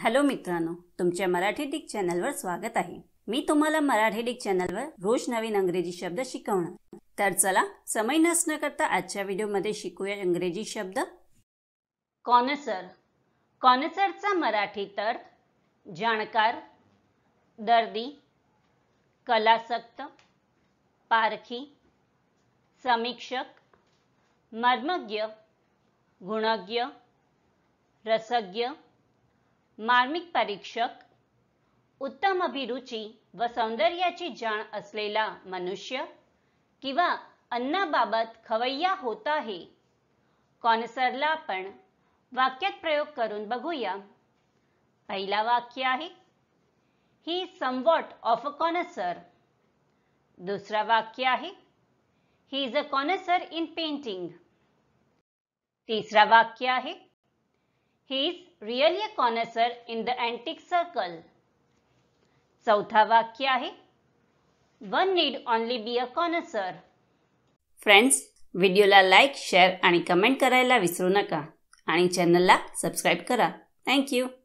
hello मित्रांनो तुमच्या Marathi Dick चॅनलवर स्वागत आहे मी तुम्हाला मराठी डिक चॅनलवर रोज नवीन अंग्रेजी शब्द शिकवणार तर चला समय नसणं करता आजच्या व्हिडिओमध्ये शिकूया इंग्रजी शब्द कॉनसर कॉनसरचा मराठी तर जाणकार दर्दी कलासक्त पारखी समीक्षक मर्मज्ञ गुणज्ञ रसज्ञ मार्मिक परीक्षक उत्तम अभिरुची व सौंदर्याची जाण असलेला मनुष्य किंवा अन्नाबाबत खवय्या होत आहे कॉनसरला आपण वाक्यात प्रयोग करून बघूया पहिला वाक्य आहे ही समवॉट ऑफ अ कॉनसर दुसरा वाक्य आहे he is a connoisseur in painting तिसरा वाक्य आहे he is really a connoisseur in the antique circle चौथा वाक्य आहे one need only be a connoisseur friends व्हिडिओला लाईक शेअर आणि कमेंट करायला विसरू नका आणि चॅनलला सबस्क्राईब करा थँक्यू